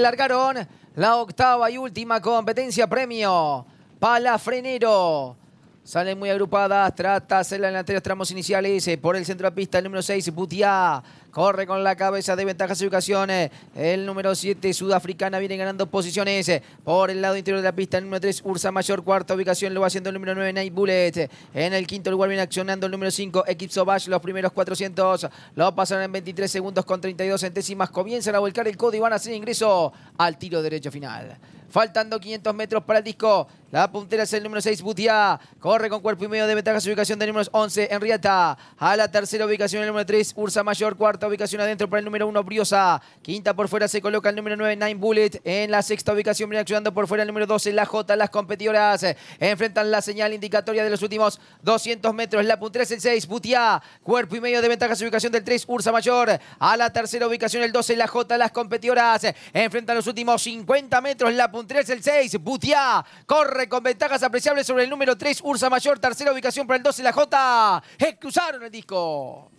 largaron la octava y última competencia premio. Palafrenero. Salen muy agrupadas, trata hacerla en anteriores tramos iniciales, eh, por el centro de la pista, el número 6, Butiá, corre con la cabeza de ventajas y ubicaciones, el número 7, Sudafricana, viene ganando posiciones, eh, por el lado interior de la pista, el número 3, Ursa Mayor, cuarta ubicación, lo va haciendo el número 9, Night Bullet, en el quinto lugar viene accionando el número 5, Equipso los primeros 400, lo pasaron en 23 segundos con 32 centésimas, comienzan a volcar el código y van a hacer ingreso al tiro derecho final. Faltando 500 metros para el disco. La puntera es el número 6, Butiá. Corre con cuerpo y medio de ventaja su ubicación del número 11, Enriata. A la tercera ubicación el número 3, Ursa Mayor. Cuarta ubicación adentro para el número 1, Briosa. Quinta por fuera se coloca el número 9, Nine Bullet. En la sexta ubicación viene por fuera el número 12, La J. Las competidoras enfrentan la señal indicatoria de los últimos 200 metros. La puntera es el 6, Butiá. Cuerpo y medio de ventaja su ubicación del 3, Ursa Mayor. A la tercera ubicación el 12, La J. Las competidoras enfrentan los últimos 50 metros. La puntera 3 el 6, Butiá. Corre con ventajas apreciables sobre el número 3, Ursa Mayor. Tercera ubicación para el 12, la J. excusaron el disco.